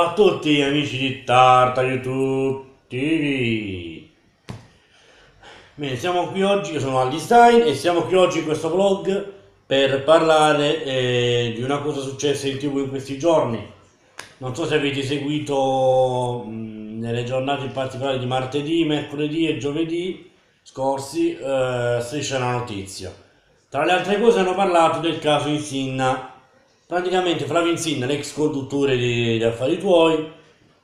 Ciao a tutti amici di Tarta YouTube TV Bene, siamo qui oggi, io sono Alistein e siamo qui oggi in questo vlog per parlare eh, di una cosa successa in tv in questi giorni Non so se avete seguito mh, nelle giornate in particolare di martedì, mercoledì e giovedì scorsi eh, Striscia la notizia Tra le altre cose hanno parlato del caso Insinna praticamente Flavio Insinna, l'ex conduttore di, di Affari Tuoi,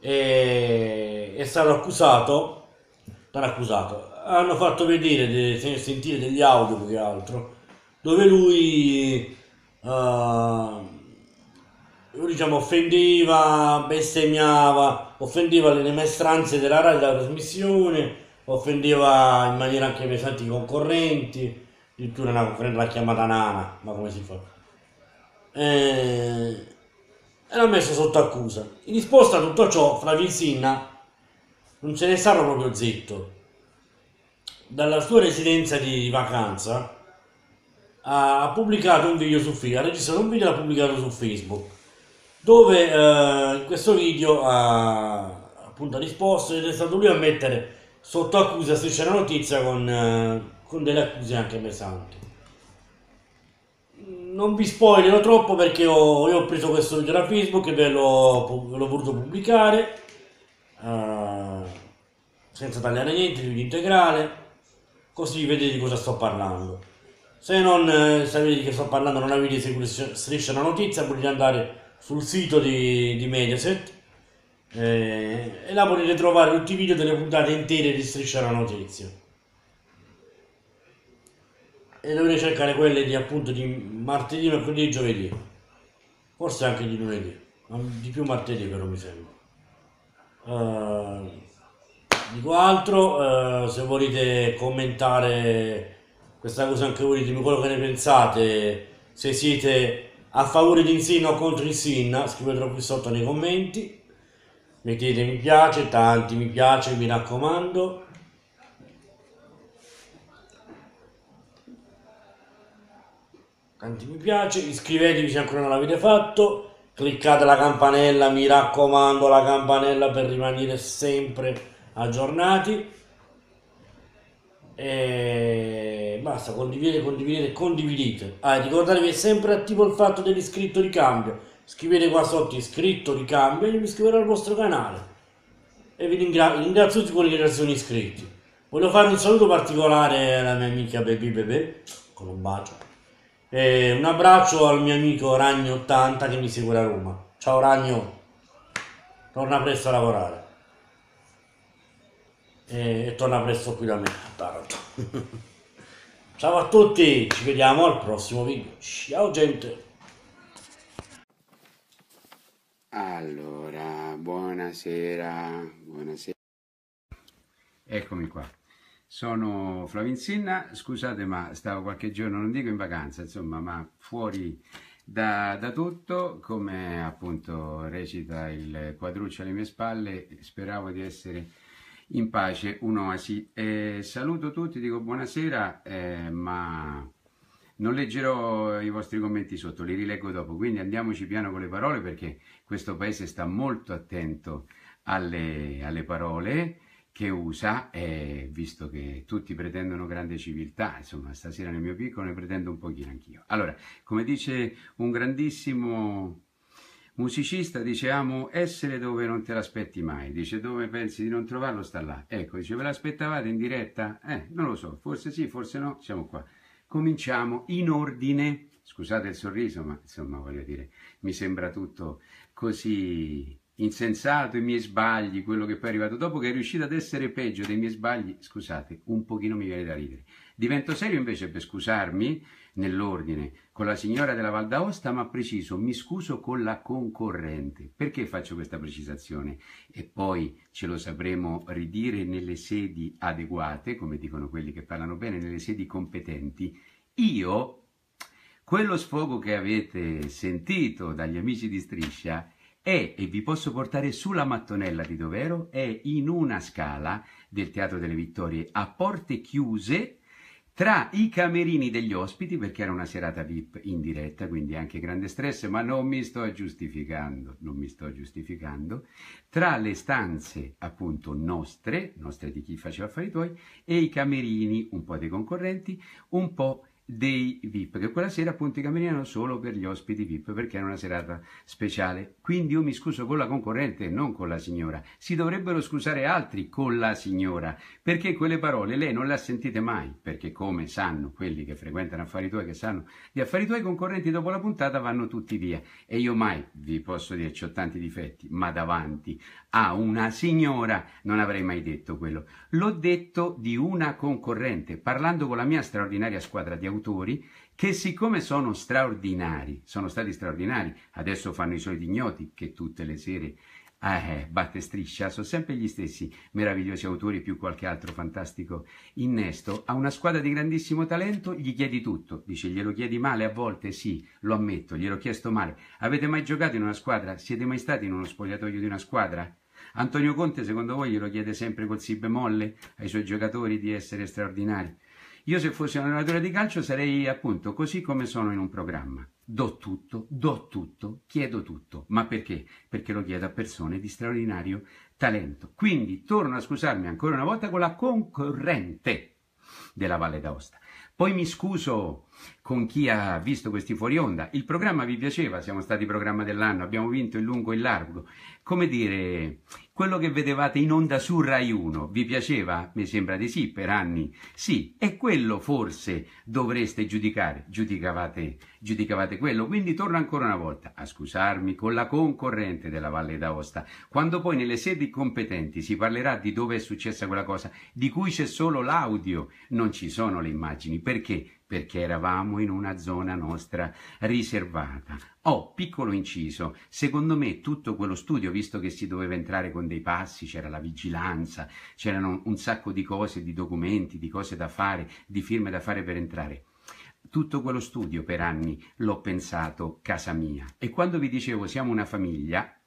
è, è stato accusato, sarà accusato, hanno fatto vedere, de, sentire degli audio più che altro, dove lui uh, diciamo, offendeva, bestemmiava, offendeva le maestranze della radio della trasmissione, offendeva in maniera anche pesante i concorrenti, addirittura una concorrente l'ha chiamata Nana, ma come si fa? eh, e l'ha messo sotto accusa. In risposta a tutto ciò, Flavio non se ne stava proprio zitto. Dalla sua residenza di vacanza ha pubblicato un video su Facebook, ha registrato un video e l'ha pubblicato su Facebook, dove eh, in questo video ha appunto ha risposto ed è stato lui a mettere sotto accusa se c'è una notizia con, eh, con delle accuse anche pesanti non vi spoilerò troppo perché ho, io ho preso questo video da Facebook e ve l'ho, ve l'ho voluto pubblicare uh, senza tagliare niente, video integrale così vedete di cosa sto parlando se non eh, sapete di che sto parlando non avete seguito Striscia la notizia potete andare sul sito di, di Mediaset eh, e là potete trovare tutti i video delle puntate intere di Striscia la notizia e dovrei cercare quelle di appunto di martedì, mercoledì e giovedì, forse anche di lunedì, ma di più martedì però mi sembra. Uh, dico altro, uh, se volete commentare questa cosa anche voi, ditemi quello che ne pensate, se siete a favore di Insin o contro Insin, scrivetelo qui sotto nei commenti, mettete mi piace, tanti mi piace, mi raccomando tanti mi piace, iscrivetevi se ancora non l'avete fatto, cliccate la campanella, mi raccomando la campanella per rimanere sempre aggiornati e basta condividete condividete condividete ah, ricordatevi è sempre attivo il fatto dell'iscritto cambio scrivete qua sotto iscritto ricambio e io mi iscriverò al vostro canale e vi ringra ringrazio tutti quelli che sono iscritti voglio fare un saluto particolare alla mia amica Baby Bebè con un bacio e eh, un abbraccio al mio amico Ragno80 che mi segue da Roma. Ciao Ragno, torna presto a lavorare. E, eh, e torna presto qui da me a Taranto. Ciao a tutti, ci vediamo al prossimo video. Ciao gente. Allora, buonasera, buonasera. Eccomi qua. Sono Flavinsinna, scusate ma stavo qualche giorno, non dico in vacanza, insomma, ma fuori da, da, tutto, come appunto recita il quadruccio alle mie spalle, speravo di essere in pace, un'oasi. Eh, saluto tutti, dico buonasera, eh, ma non leggerò i vostri commenti sotto, li rileggo dopo, quindi andiamoci piano con le parole perché questo paese sta molto attento alle, alle parole che usa, eh, visto che tutti pretendono grande civiltà, insomma stasera nel mio piccolo ne pretendo un pochino anch'io. Allora, come dice un grandissimo musicista, dice amo essere dove non te l'aspetti mai, dice dove pensi di non trovarlo sta là. Ecco, dice ve l'aspettavate in diretta? Eh, non lo so, forse sì, forse no, siamo qua. Cominciamo in ordine, scusate il sorriso, ma insomma voglio dire, mi sembra tutto così insensato, i miei sbagli, quello che poi è arrivato dopo, che è riuscito ad essere peggio dei miei sbagli, scusate, un pochino mi viene da ridere. Divento serio invece per scusarmi, nell'ordine, con la signora della Val d'Aosta, ma preciso, mi scuso con la concorrente. Perché faccio questa precisazione? E poi ce lo sapremo ridire nelle sedi adeguate, come dicono quelli che parlano bene, nelle sedi competenti. Io, quello sfogo che avete sentito dagli amici di Striscia, è, e vi posso portare sulla mattonella di Dovero, è in una scala del Teatro delle Vittorie a porte chiuse tra i camerini degli ospiti, perché era una serata VIP in diretta, quindi anche grande stress, ma non mi sto giustificando, non mi sto giustificando, tra le stanze appunto nostre, nostre di chi faceva affari tuoi, e i camerini un po' dei concorrenti, un po' dei VIP, che quella sera appunto i camerini erano solo per gli ospiti VIP perché era una serata speciale. Quindi io mi scuso con la concorrente, non con la signora. Si dovrebbero scusare altri con la signora, perché quelle parole lei non le ha sentite mai, perché come sanno quelli che frequentano affari tuoi, che sanno di affari tuoi, i concorrenti dopo la puntata vanno tutti via. E io mai, vi posso dire, ho tanti difetti, ma davanti a una signora non avrei mai detto quello. L'ho detto di una concorrente, parlando con la mia straordinaria squadra di autori che siccome sono straordinari, sono stati straordinari, adesso fanno i soliti ignoti che tutte le sere eh, batte striscia, sono sempre gli stessi meravigliosi autori più qualche altro fantastico innesto, a una squadra di grandissimo talento gli chiedi tutto, dice glielo chiedi male a volte, sì, lo ammetto, glielo ho chiesto male, avete mai giocato in una squadra? Siete mai stati in uno spogliatoio di una squadra? Antonio Conte secondo voi glielo chiede sempre col si bemolle ai suoi giocatori di essere straordinari? Io se fossi un allenatore di calcio sarei appunto così come sono in un programma. Do tutto, do tutto, chiedo tutto. Ma perché? Perché lo chiedo a persone di straordinario talento. Quindi torno a scusarmi ancora una volta con la concorrente della Valle d'Aosta. Poi mi scuso con chi ha visto questi fuori onda. Il programma vi piaceva, siamo stati programma dell'anno, abbiamo vinto il lungo e il largo. Come dire, quello che vedevate in onda su Rai 1 vi piaceva? Mi sembra di sì, per anni. Sì, e quello forse dovreste giudicare. Giudicavate, giudicavate quello. Quindi torno ancora una volta a scusarmi con la concorrente della Valle d'Aosta. Quando poi nelle sedi competenti si parlerà di dove è successa quella cosa, di cui c'è solo l'audio, non ci sono le immagini. Perché? perché eravamo in una zona nostra riservata. Oh, piccolo inciso, secondo me tutto quello studio, visto che si doveva entrare con dei passi, c'era la vigilanza, c'erano un sacco di cose, di documenti, di cose da fare, di firme da fare per entrare. Tutto quello studio per anni l'ho pensato casa mia. E quando vi dicevo siamo una famiglia,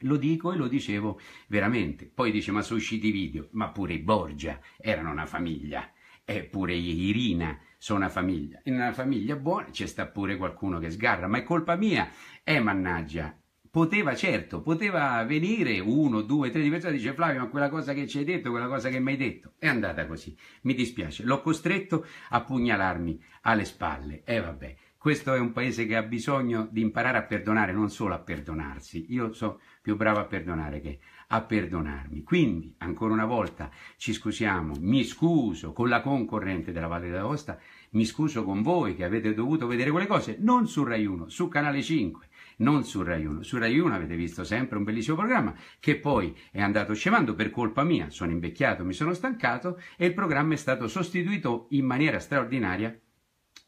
lo dico e lo dicevo veramente. Poi dice ma sono usciti i video, ma pure i Borgia erano una famiglia Eppure Irina sono una famiglia. In una famiglia buona c'è sta pure qualcuno che sgarra, ma è colpa mia. Eh, mannaggia. Poteva, certo, poteva venire uno, due, tre di persone e dice Flavio, ma quella cosa che ci hai detto, quella cosa che mi hai detto, è andata così. Mi dispiace, l'ho costretto a pugnalarmi alle spalle. E eh, vabbè, questo è un paese che ha bisogno di imparare a perdonare, non solo a perdonarsi. Io sono più bravo a perdonare che a perdonarmi. Quindi, ancora una volta, ci scusiamo, mi scuso con la concorrente della Valle d'Aosta, mi scuso con voi che avete dovuto vedere quelle cose, non su Rai 1, su Canale 5, non su Rai 1. Su Rai 1 avete visto sempre un bellissimo programma che poi è andato scemando per colpa mia, sono invecchiato, mi sono stancato e il programma è stato sostituito in maniera straordinaria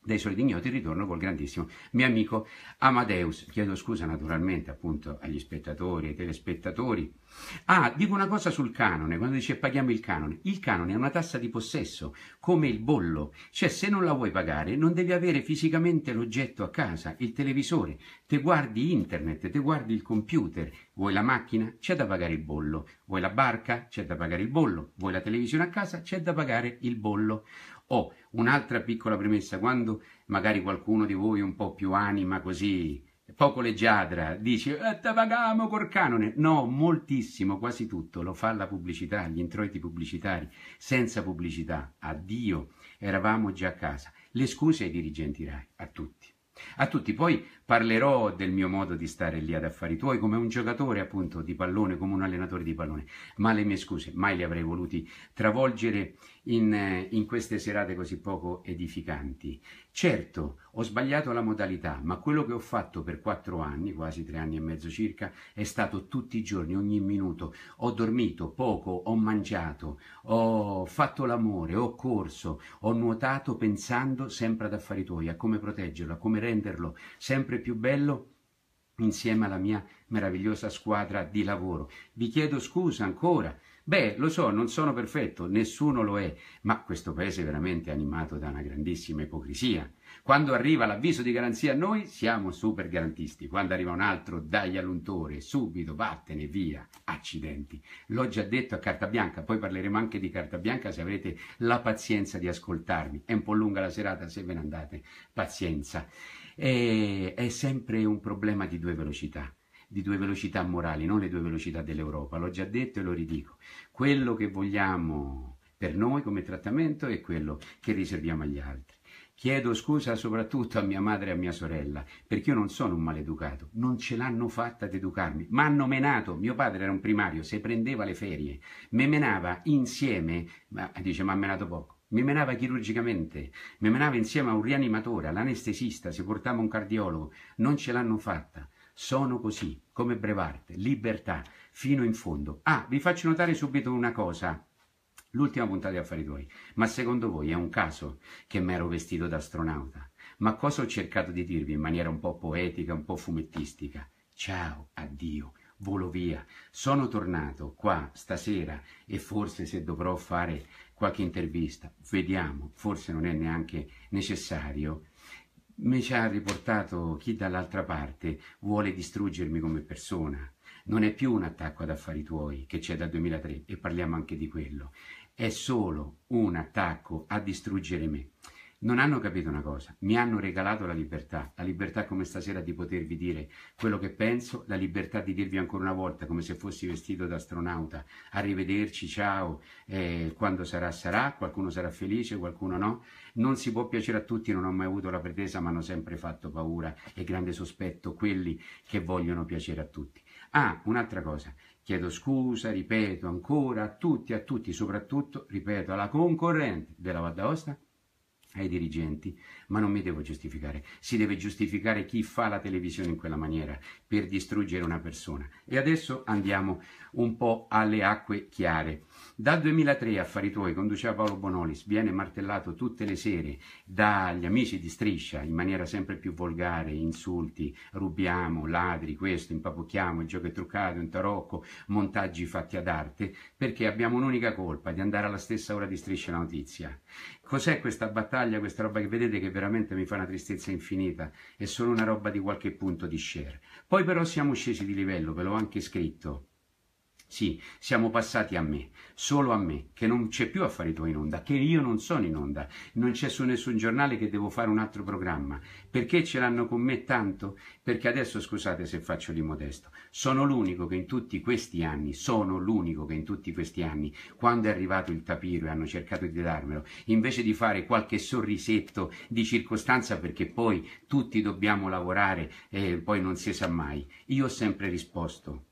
dei soliti ignoti ritorno col grandissimo mio amico Amadeus. Chiedo scusa naturalmente appunto agli spettatori, ai telespettatori. Ah, dico una cosa sul canone, quando dice paghiamo il canone. Il canone è una tassa di possesso, come il bollo. Cioè se non la vuoi pagare non devi avere fisicamente l'oggetto a casa, il televisore. Te guardi internet, te guardi il computer. Vuoi la macchina? C'è da pagare il bollo. Vuoi la barca? C'è da pagare il bollo. Vuoi la televisione a casa? C'è da pagare il bollo. Oh, Un'altra piccola premessa, quando magari qualcuno di voi un po' più anima così, poco leggiadra, dice eh, te pagamo col canone. No, moltissimo, quasi tutto lo fa la pubblicità, gli introiti pubblicitari. Senza pubblicità, addio, eravamo già a casa. Le scuse ai dirigenti RAI, a tutti. A tutti, poi parlerò del mio modo di stare lì ad affari tuoi come un giocatore appunto di pallone, come un allenatore di pallone, ma le mie scuse mai le avrei voluti travolgere in, eh, in queste serate così poco edificanti. Certo, ho sbagliato la modalità, ma quello che ho fatto per quattro anni, quasi tre anni e mezzo circa, è stato tutti i giorni, ogni minuto. Ho dormito poco, ho mangiato, ho fatto l'amore, ho corso, ho nuotato pensando sempre ad affari tuoi, a come proteggerlo, a come renderlo sempre più bello insieme alla mia meravigliosa squadra di lavoro. Vi chiedo scusa ancora Beh, lo so, non sono perfetto, nessuno lo è, ma questo paese è veramente animato da una grandissima ipocrisia. Quando arriva l'avviso di garanzia noi siamo super garantisti, quando arriva un altro dai all'untore, subito vattene via, accidenti. L'ho già detto a carta bianca, poi parleremo anche di carta bianca se avrete la pazienza di ascoltarmi. È un po' lunga la serata se ve ne andate, pazienza. E, eh, è sempre un problema di due velocità di due velocità morali, non le due velocità dell'Europa, l'ho già detto e lo ridico. Quello che vogliamo per noi come trattamento è quello che riserviamo agli altri. Chiedo scusa soprattutto a mia madre e a mia sorella, perché io non sono un maleducato, non ce l'hanno fatta ad educarmi, Mi hanno menato, mio padre era un primario, se prendeva le ferie, mi menava insieme, ma dice ma ha menato poco, mi menava chirurgicamente, mi menava insieme a un rianimatore, all'anestesista, se portava un cardiologo, non ce l'hanno fatta sono così, come Brevard, libertà, fino in fondo. Ah, vi faccio notare subito una cosa. L'ultima puntata di Affari Tuoi. Ma secondo voi è un caso che mi ero vestito da astronauta? Ma cosa ho cercato di dirvi in maniera un po' poetica, un po' fumettistica? Ciao, addio, volo via. Sono tornato qua stasera e forse se dovrò fare qualche intervista, vediamo, forse non è neanche necessario, mi ci ha riportato chi dall'altra parte vuole distruggermi come persona. Non è più un attacco ad affari tuoi che c'è dal 2003 e parliamo anche di quello, è solo un attacco a distruggere me non hanno capito una cosa, mi hanno regalato la libertà, la libertà come stasera di potervi dire quello che penso, la libertà di dirvi ancora una volta, come se fossi vestito da astronauta, arrivederci, ciao, eh, quando sarà sarà, qualcuno sarà felice, qualcuno no, non si può piacere a tutti, non ho mai avuto la pretesa, ma hanno sempre fatto paura e grande sospetto quelli che vogliono piacere a tutti. Ah, un'altra cosa, chiedo scusa, ripeto ancora a tutti, a tutti, soprattutto, ripeto, alla concorrente della Val ai dirigenti, ma non mi devo giustificare, si deve giustificare chi fa la televisione in quella maniera per distruggere una persona. E adesso andiamo un po' alle acque chiare. Dal 2003 Affari Tuoi conduceva Paolo Bonolis, viene martellato tutte le sere dagli amici di Striscia in maniera sempre più volgare, insulti, rubiamo, ladri, questo, impapocchiamo, il gioco è truccato, un tarocco, montaggi fatti ad arte, perché abbiamo un'unica colpa di andare alla stessa ora di Striscia la notizia Cos'è questa battaglia, questa roba che vedete che veramente mi fa una tristezza infinita? È solo una roba di qualche punto di share. Poi però siamo scesi di livello, ve l'ho anche scritto. Sì, siamo passati a me, solo a me, che non c'è più affari tuoi in onda, che io non sono in onda, non c'è su nessun giornale che devo fare un altro programma. Perché ce l'hanno con me tanto? Perché adesso scusate se faccio l'immodesto, sono l'unico che in tutti questi anni, sono l'unico che in tutti questi anni, quando è arrivato il tapiro e hanno cercato di darmelo, invece di fare qualche sorrisetto di circostanza perché poi tutti dobbiamo lavorare e poi non si sa mai, io ho sempre risposto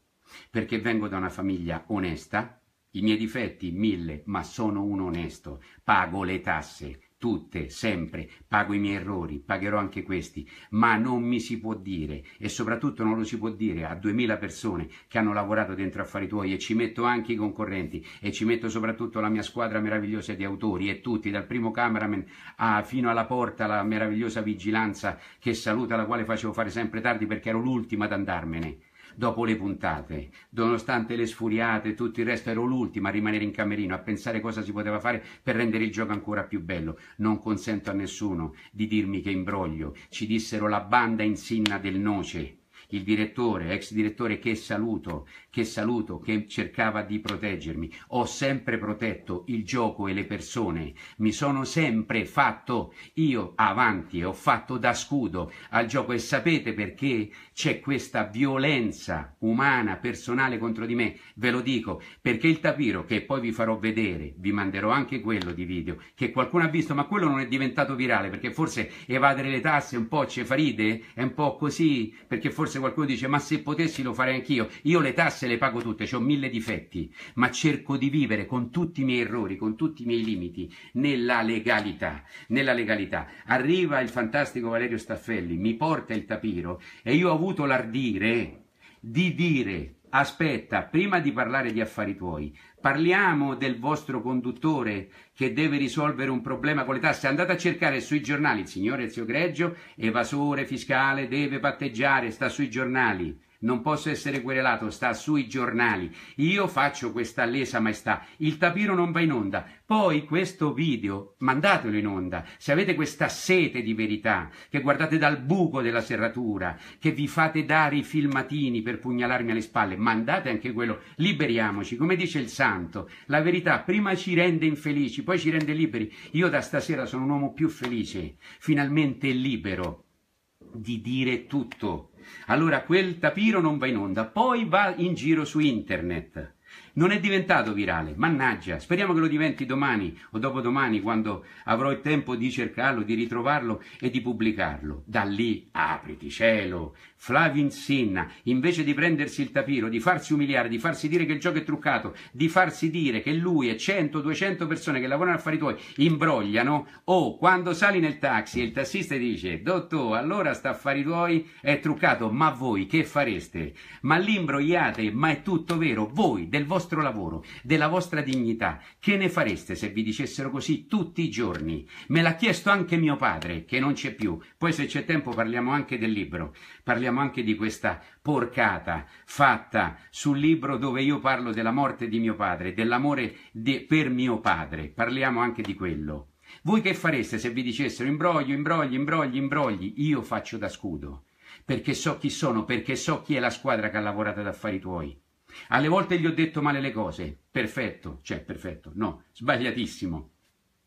perché vengo da una famiglia onesta, i miei difetti mille, ma sono un onesto, pago le tasse, tutte, sempre, pago i miei errori, pagherò anche questi, ma non mi si può dire e soprattutto non lo si può dire a 2000 persone che hanno lavorato dentro affari tuoi e ci metto anche i concorrenti e ci metto soprattutto la mia squadra meravigliosa di autori e tutti, dal primo cameraman a, fino alla porta, la meravigliosa vigilanza che saluta, la quale facevo fare sempre tardi perché ero l'ultima ad andarmene dopo le puntate. Nonostante le sfuriate e tutto il resto, ero l'ultima a rimanere in camerino a pensare cosa si poteva fare per rendere il gioco ancora più bello. Non consento a nessuno di dirmi che imbroglio. Ci dissero la banda insinna del noce il direttore, ex direttore che saluto, che saluto, che cercava di proteggermi. Ho sempre protetto il gioco e le persone, mi sono sempre fatto io avanti ho fatto da scudo al gioco e sapete perché c'è questa violenza umana, personale contro di me? Ve lo dico, perché il tapiro che poi vi farò vedere, vi manderò anche quello di video, che qualcuno ha visto, ma quello non è diventato virale perché forse evadere le tasse un po' cefaride, è un po' così, perché forse se qualcuno dice ma se potessi lo farei anch'io, io le tasse le pago tutte, ho mille difetti, ma cerco di vivere con tutti i miei errori, con tutti i miei limiti, nella legalità, nella legalità. Arriva il fantastico Valerio Staffelli, mi porta il tapiro e io ho avuto l'ardire di dire Aspetta, prima di parlare di affari tuoi, parliamo del vostro conduttore che deve risolvere un problema con le tasse. Andate a cercare sui giornali il signore Ezio Greggio, evasore fiscale, deve patteggiare, sta sui giornali non posso essere querelato, sta sui giornali. Io faccio questa lesa maestà, il tapiro non va in onda. Poi questo video mandatelo in onda. Se avete questa sete di verità, che guardate dal buco della serratura, che vi fate dare i filmatini per pugnalarmi alle spalle, mandate anche quello. Liberiamoci, come dice il santo, la verità prima ci rende infelici, poi ci rende liberi. Io da stasera sono un uomo più felice, finalmente libero di dire tutto allora quel tapiro non va in onda, poi va in giro su internet non è diventato virale, mannaggia, speriamo che lo diventi domani o dopodomani quando avrò il tempo di cercarlo, di ritrovarlo e di pubblicarlo. Da lì, apriti cielo, Flavin Sinna, invece di prendersi il tapiro, di farsi umiliare, di farsi dire che il gioco è truccato, di farsi dire che lui e 100, 200 persone che lavorano a affari tuoi imbrogliano, o quando sali nel taxi e il tassista dice, dottor, allora sta affari tuoi, è truccato, ma voi che fareste? Ma li imbrogliate, ma è tutto vero, voi del vostro vostro lavoro, della vostra dignità. Che ne fareste se vi dicessero così tutti i giorni? Me l'ha chiesto anche mio padre, che non c'è più. Poi se c'è tempo parliamo anche del libro, parliamo anche di questa porcata fatta sul libro dove io parlo della morte di mio padre, dell'amore de per mio padre. Parliamo anche di quello. Voi che fareste se vi dicessero imbroglio, imbrogli, imbrogli, imbrogli? Io faccio da scudo, perché so chi sono, perché so chi è la squadra che ha lavorato ad affari tuoi. Alle volte gli ho detto male le cose, perfetto, cioè perfetto, no, sbagliatissimo.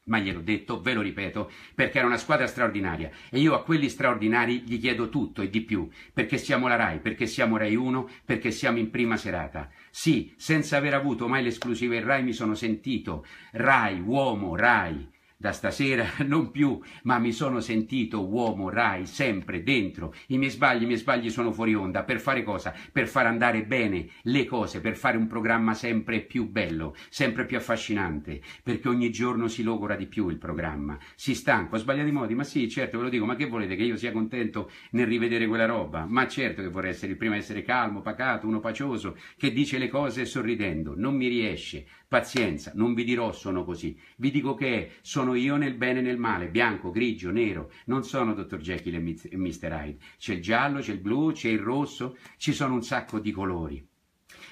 Ma gliel'ho detto, ve lo ripeto, perché era una squadra straordinaria e io a quelli straordinari gli chiedo tutto e di più, perché siamo la RAI, perché siamo RAI 1, perché siamo in prima serata. Sì, senza aver avuto mai l'esclusiva in RAI mi sono sentito RAI, uomo, RAI da stasera non più, ma mi sono sentito uomo Rai sempre dentro. I miei sbagli, i miei sbagli sono fuori onda. Per fare cosa? Per far andare bene le cose, per fare un programma sempre più bello, sempre più affascinante, perché ogni giorno si logora di più il programma. Si stanco, sbaglia di modi, ma sì, certo ve lo dico, ma che volete che io sia contento nel rivedere quella roba? Ma certo che vorrei essere il primo a essere calmo, pacato, uno pacioso, che dice le cose sorridendo. Non mi riesce. Pazienza, non vi dirò sono così. Vi dico che sono sono io nel bene e nel male, bianco, grigio, nero, non sono Dr. Jekyll e Mr. Hyde. C'è il giallo, c'è il blu, c'è il rosso, ci sono un sacco di colori.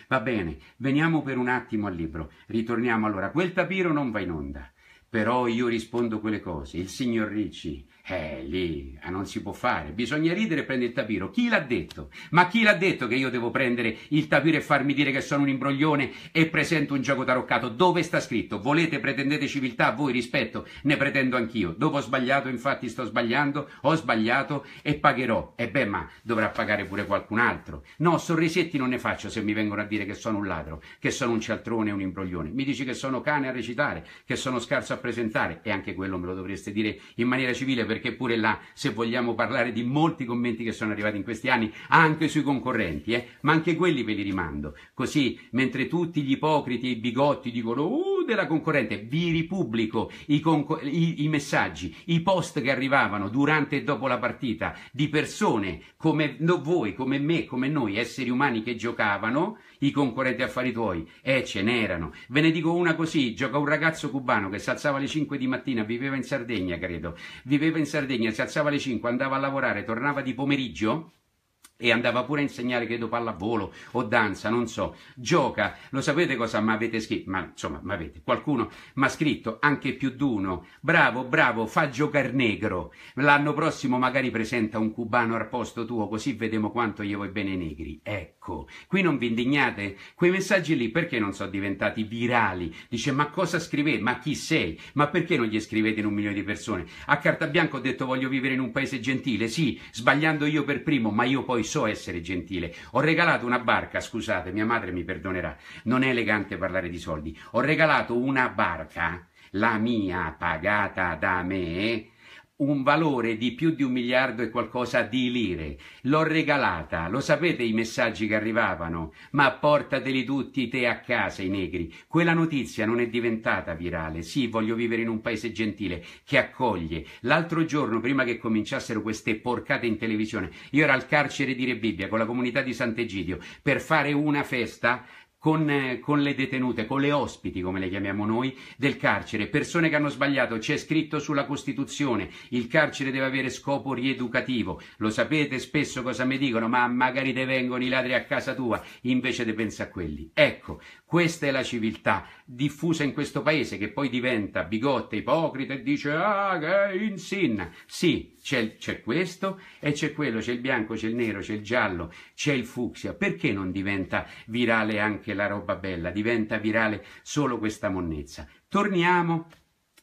Va bene, veniamo per un attimo al libro, ritorniamo allora. Quel tapiro non va in onda, però io rispondo quelle cose. Il signor Ricci eh, lì, eh, non si può fare. Bisogna ridere e prendere il tapiro. Chi l'ha detto? Ma chi l'ha detto che io devo prendere il tapiro e farmi dire che sono un imbroglione e presento un gioco taroccato? Dove sta scritto? Volete, pretendete civiltà, voi rispetto, ne pretendo anch'io. Dopo ho sbagliato, infatti sto sbagliando, ho sbagliato e pagherò. E beh, ma dovrà pagare pure qualcun altro. No, sorrisetti non ne faccio se mi vengono a dire che sono un ladro, che sono un cialtrone un imbroglione. Mi dici che sono cane a recitare, che sono scarso a presentare, e anche quello me lo dovreste dire in maniera civile perché pure là, se vogliamo parlare di molti commenti che sono arrivati in questi anni, anche sui concorrenti, eh, ma anche quelli ve li rimando. Così, mentre tutti gli ipocriti e i bigotti dicono, uh, YouTube alla concorrente, vi ripubblico i, conco- i, i messaggi, i post che arrivavano durante e dopo la partita di persone come no, voi, come me, come noi, esseri umani che giocavano, i concorrenti affari tuoi, e eh, ce n'erano. Ve ne dico una così, gioca un ragazzo cubano che si alzava alle 5 di mattina, viveva in Sardegna credo, viveva in Sardegna, si alzava alle 5, andava a lavorare, tornava di pomeriggio, e andava pure a insegnare, credo, pallavolo o danza, non so, gioca, lo sapete cosa mi avete scritto? Ma insomma, ma avete, qualcuno mi ha scritto, anche più d'uno, bravo, bravo, fa giocare negro, l'anno prossimo magari presenta un cubano al posto tuo, così vediamo quanto gli vuoi bene i negri, ecco. Ecco, qui non vi indignate? Quei messaggi lì perché non sono diventati virali? Dice, ma cosa scrivete? Ma chi sei? Ma perché non gli scrivete in un milione di persone? A carta bianca ho detto voglio vivere in un paese gentile, sì, sbagliando io per primo, ma io poi so essere gentile. Ho regalato una barca, scusate, mia madre mi perdonerà, non è elegante parlare di soldi. Ho regalato una barca, la mia pagata da me, un valore di più di un miliardo e qualcosa di lire. L'ho regalata, lo sapete i messaggi che arrivavano, ma portateli tutti te a casa i negri. Quella notizia non è diventata virale. Sì, voglio vivere in un paese gentile che accoglie. L'altro giorno, prima che cominciassero queste porcate in televisione, io ero al carcere di Rebibbia con la comunità di Sant'Egidio per fare una festa con, eh, con, le detenute, con le ospiti come le chiamiamo noi, del carcere, persone che hanno sbagliato, c'è scritto sulla Costituzione, il carcere deve avere scopo rieducativo, lo sapete spesso cosa mi dicono, ma magari te vengono i ladri a casa tua, invece te pensa a quelli. Ecco, questa è la civiltà diffusa in questo paese che poi diventa bigotta, ipocrita e dice ah che insinna. Sì, c'è, questo e c'è quello, c'è il bianco, c'è il nero, c'è il giallo, c'è il fucsia. Perché non diventa virale anche la roba bella, diventa virale solo questa monnezza. Torniamo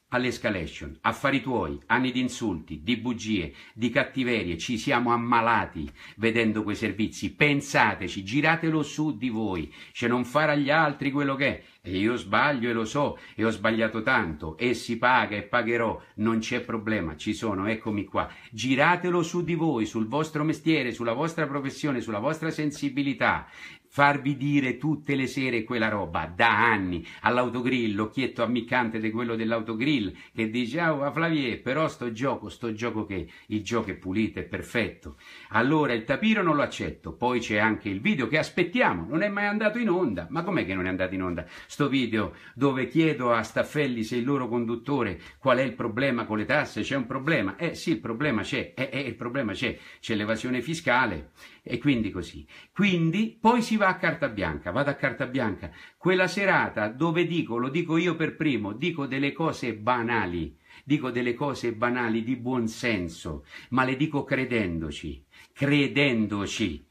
all'escalation, affari tuoi, anni di insulti, di bugie, di cattiverie, ci siamo ammalati vedendo quei servizi, pensateci, giratelo su di voi, cioè non fare agli altri quello che è, e io sbaglio e lo so, e ho sbagliato tanto, e si paga e pagherò, non c'è problema, ci sono, eccomi qua. Giratelo su di voi, sul vostro mestiere, sulla vostra professione, sulla vostra sensibilità farvi dire tutte le sere quella roba da anni all'autogrill, l'occhietto ammiccante di quello dell'autogrill che dice ah Flavie, però sto gioco, sto gioco che il gioco è pulito, è perfetto allora il tapiro non lo accetto poi c'è anche il video che aspettiamo, non è mai andato in onda ma com'è che non è andato in onda? sto video dove chiedo a Staffelli se il loro conduttore qual è il problema con le tasse, c'è un problema, eh sì il problema c'è, eh, eh, il problema c'è, c'è l'evasione fiscale e quindi così. Quindi poi si va a carta bianca, vado a carta bianca, quella serata dove dico, lo dico io per primo, dico delle cose banali, dico delle cose banali di buon senso, ma le dico credendoci, credendoci,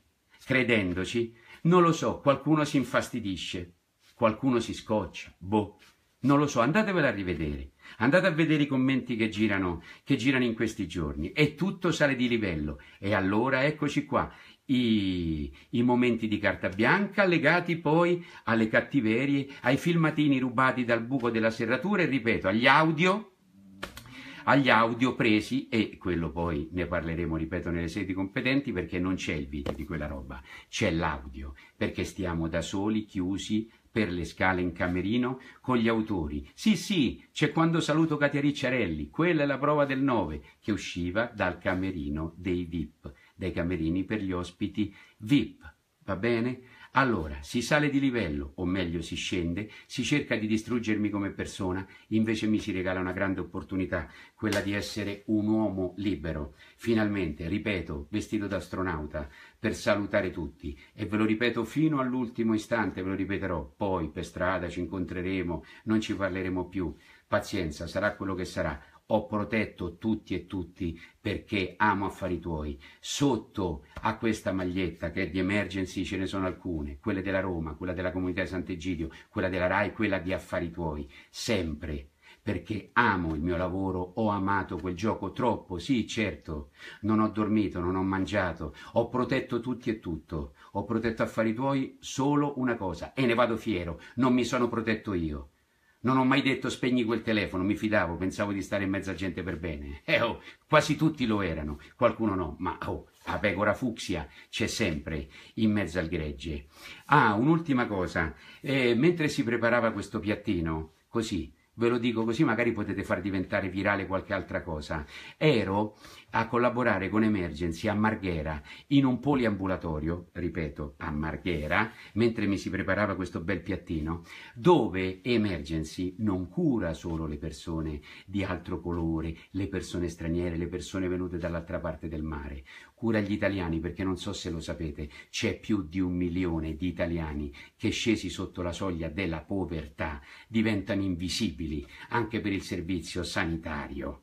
credendoci, non lo so, qualcuno si infastidisce qualcuno si scoccia, boh, non lo so, andatevela a rivedere, andate a vedere i commenti che girano, che girano in questi giorni e tutto sale di livello. E allora eccoci qua, i, i, momenti di carta bianca legati poi alle cattiverie, ai filmatini rubati dal buco della serratura e ripeto, agli audio agli audio presi e quello poi ne parleremo, ripeto, nelle sedi competenti perché non c'è il video di quella roba, c'è l'audio, perché stiamo da soli, chiusi, per le scale in camerino con gli autori. Sì, sì, c'è quando saluto Katia Ricciarelli, quella è la prova del 9 che usciva dal camerino dei VIP, dai camerini per gli ospiti VIP, va bene? Allora, si sale di livello, o meglio si scende, si cerca di distruggermi come persona, invece mi si regala una grande opportunità, quella di essere un uomo libero, finalmente, ripeto, vestito da astronauta, per salutare tutti. E ve lo ripeto fino all'ultimo istante, ve lo ripeterò, poi per strada ci incontreremo, non ci parleremo più. Pazienza, sarà quello che sarà ho protetto tutti e tutti perché amo affari tuoi. Sotto a questa maglietta che è di emergency ce ne sono alcune, quelle della Roma, quella della comunità di Sant'Egidio, quella della RAI, quella di affari tuoi, sempre perché amo il mio lavoro, ho amato quel gioco troppo, sì, certo. Non ho dormito, non ho mangiato, ho protetto tutti e tutto. Ho protetto affari tuoi solo una cosa e ne vado fiero, non mi sono protetto io. Non ho mai detto spegni quel telefono, mi fidavo, pensavo di stare in mezzo a gente per bene. Eh oh, quasi tutti lo erano, qualcuno no, ma oh, la pecora fucsia c'è sempre in mezzo al gregge. Ah, un'ultima cosa, eh, mentre si preparava questo piattino, così, Ve lo dico così, magari potete far diventare virale qualche altra cosa. Ero a collaborare con Emergency a Marghera, in un poliambulatorio, ripeto, a Marghera, mentre mi si preparava questo bel piattino, dove Emergency non cura solo le persone di altro colore, le persone straniere, le persone venute dall'altra parte del mare cura agli italiani perché non so se lo sapete, c'è più di un milione di italiani che scesi sotto la soglia della povertà diventano invisibili anche per il servizio sanitario.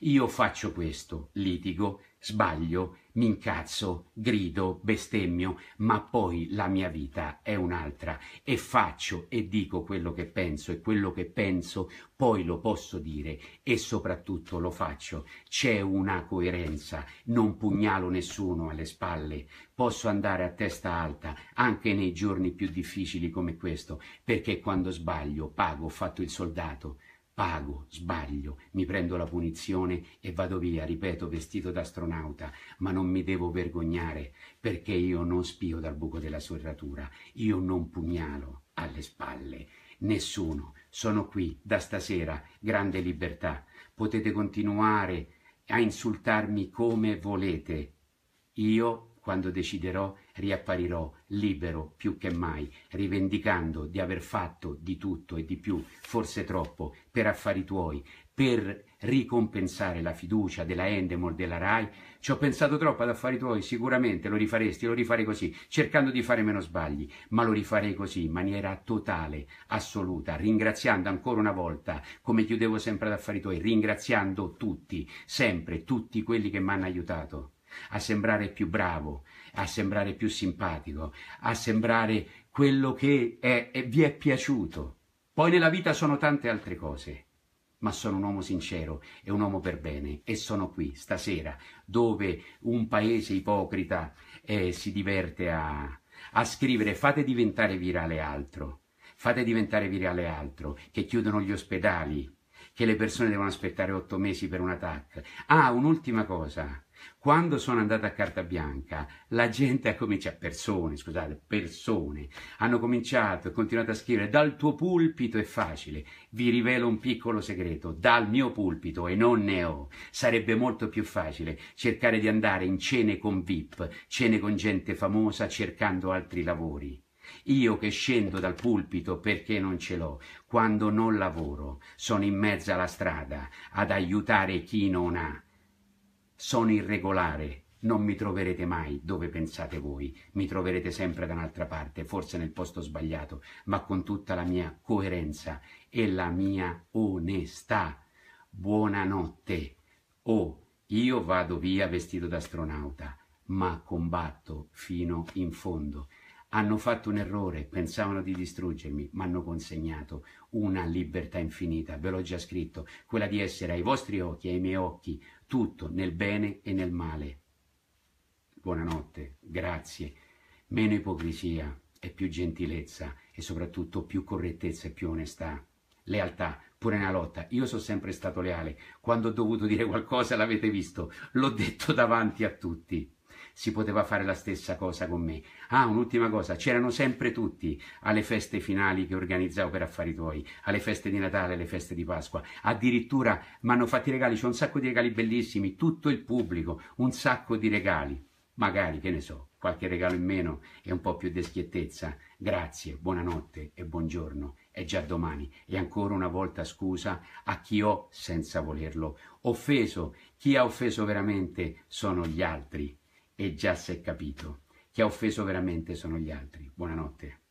Io faccio questo, litigo, Sbaglio, mi incazzo, grido, bestemmio, ma poi la mia vita è un'altra e faccio e dico quello che penso e quello che penso poi lo posso dire e soprattutto lo faccio. C'è una coerenza, non pugnalo nessuno alle spalle, posso andare a testa alta anche nei giorni più difficili come questo, perché quando sbaglio pago, ho fatto il soldato. Pago, sbaglio, mi prendo la punizione e vado via, ripeto, vestito da astronauta, ma non mi devo vergognare, perché io non spio dal buco della serratura, io non pugnalo alle spalle. Nessuno, sono qui da stasera, grande libertà. Potete continuare a insultarmi come volete. Io, quando deciderò, riapparirò libero più che mai, rivendicando di aver fatto di tutto e di più, forse troppo, per affari tuoi, per ricompensare la fiducia della Endemol, della RAI. Ci ho pensato troppo ad affari tuoi, sicuramente lo rifaresti, lo rifarei così, cercando di fare meno sbagli, ma lo rifarei così, in maniera totale, assoluta, ringraziando ancora una volta, come chiudevo sempre ad affari tuoi, ringraziando tutti, sempre, tutti quelli che mi hanno aiutato a sembrare più bravo, a sembrare più simpatico, a sembrare quello che è, è, vi è piaciuto. Poi nella vita sono tante altre cose, ma sono un uomo sincero e un uomo per bene e sono qui stasera dove un paese ipocrita eh, si diverte a, a scrivere fate diventare virale altro, fate diventare virale altro, che chiudono gli ospedali, che le persone devono aspettare otto mesi per un attacco. Ah, un'ultima cosa, quando sono andato a Carta Bianca, la gente ha cominciato, persone, scusate, persone, hanno cominciato e continuato a scrivere dal tuo pulpito è facile, vi rivelo un piccolo segreto, dal mio pulpito e non ne ho, sarebbe molto più facile cercare di andare in cene con VIP, cene con gente famosa cercando altri lavori. Io che scendo dal pulpito perché non ce l'ho, quando non lavoro, sono in mezzo alla strada ad aiutare chi non ha sono irregolare, non mi troverete mai dove pensate voi, mi troverete sempre da un'altra parte, forse nel posto sbagliato, ma con tutta la mia coerenza e la mia onestà. Buonanotte. Oh, io vado via vestito da astronauta, ma combatto fino in fondo. Hanno fatto un errore, pensavano di distruggermi, ma hanno consegnato una libertà infinita, ve l'ho già scritto, quella di essere ai vostri occhi, ai miei occhi, tutto nel bene e nel male. Buonanotte, grazie, meno ipocrisia e più gentilezza e soprattutto più correttezza e più onestà. Lealtà, pure nella lotta. Io sono sempre stato leale. Quando ho dovuto dire qualcosa l'avete visto, l'ho detto davanti a tutti si poteva fare la stessa cosa con me. Ah, un'ultima cosa, c'erano sempre tutti alle feste finali che organizzavo per affari tuoi, alle feste di Natale, alle feste di Pasqua, addirittura mi hanno fatti regali, c'è un sacco di regali bellissimi, tutto il pubblico, un sacco di regali, magari, che ne so, qualche regalo in meno e un po' più di schiettezza. Grazie, buonanotte e buongiorno. È già domani e ancora una volta scusa a chi ho, senza volerlo, offeso. Chi ha offeso veramente sono gli altri, e già si è capito. Chi ha offeso veramente sono gli altri. Buonanotte.